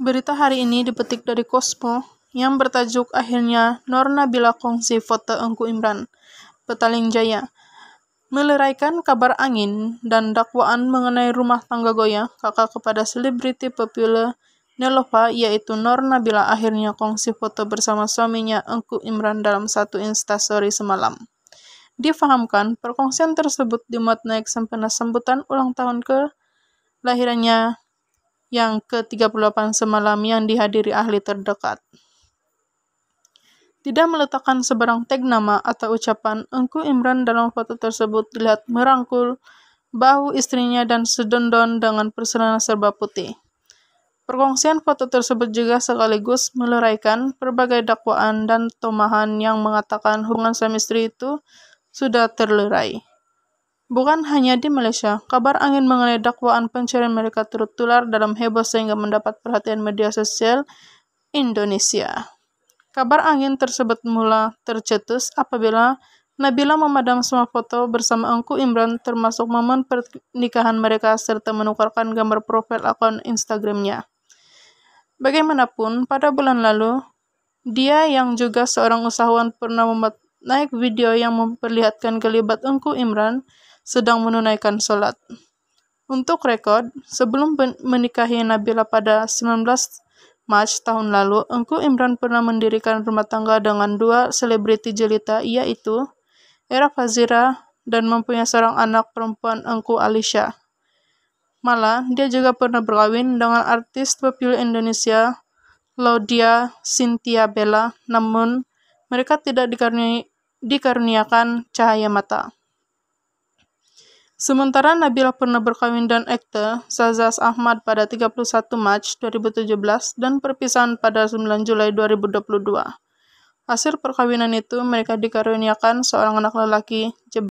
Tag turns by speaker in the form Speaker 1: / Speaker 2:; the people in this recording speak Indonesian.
Speaker 1: Berita hari ini dipetik dari Kospo yang bertajuk akhirnya Norna Bila Kongsi Foto Engku Imran, Petaling Jaya. Meleraikan kabar angin dan dakwaan mengenai rumah tangga goyah kakak kepada selebriti populer Nelova yaitu Norna Bila akhirnya kongsi foto bersama suaminya Engku Imran dalam satu instastory semalam. Difahamkan, perkongsian tersebut dimuat naik sempena sambutan ulang tahun ke lahirannya yang ke-38 semalam yang dihadiri ahli terdekat. Tidak meletakkan sebarang tag nama atau ucapan, Engku Imran dalam foto tersebut dilihat merangkul bahu istrinya dan sedondon dengan persona serba putih. Perkongsian foto tersebut juga sekaligus meleraikan berbagai dakwaan dan tomahan yang mengatakan hubungan suami istri itu sudah terlerai. Bukan hanya di Malaysia, kabar angin mengenai dakwaan pencarian mereka turut tular dalam heboh sehingga mendapat perhatian media sosial Indonesia. Kabar angin tersebut mula tercetus apabila Nabila memadam semua foto bersama Engku Imran termasuk momen pernikahan mereka serta menukarkan gambar profil akun Instagramnya. Bagaimanapun, pada bulan lalu, dia yang juga seorang usahawan pernah membuat naik video yang memperlihatkan kelibat Engku Imran sedang menunaikan solat. Untuk rekod, sebelum menikahi Nabila pada 19 Mac tahun lalu, Engku Imran pernah mendirikan rumah tangga dengan dua selebriti jelita, yaitu Era Fazira dan mempunyai seorang anak perempuan Engku Alisha. Malah, dia juga pernah berkawin dengan artis populer Indonesia Laudia Cynthia Bella, namun mereka tidak dikarni dikaruniakan cahaya mata. Sementara Nabil pernah berkawin dan ekte Zazas Ahmad pada 31 Mac 2017 dan perpisahan pada 9 Julai 2022. Hasil perkawinan itu mereka dikaruniakan seorang anak lelaki, Jeb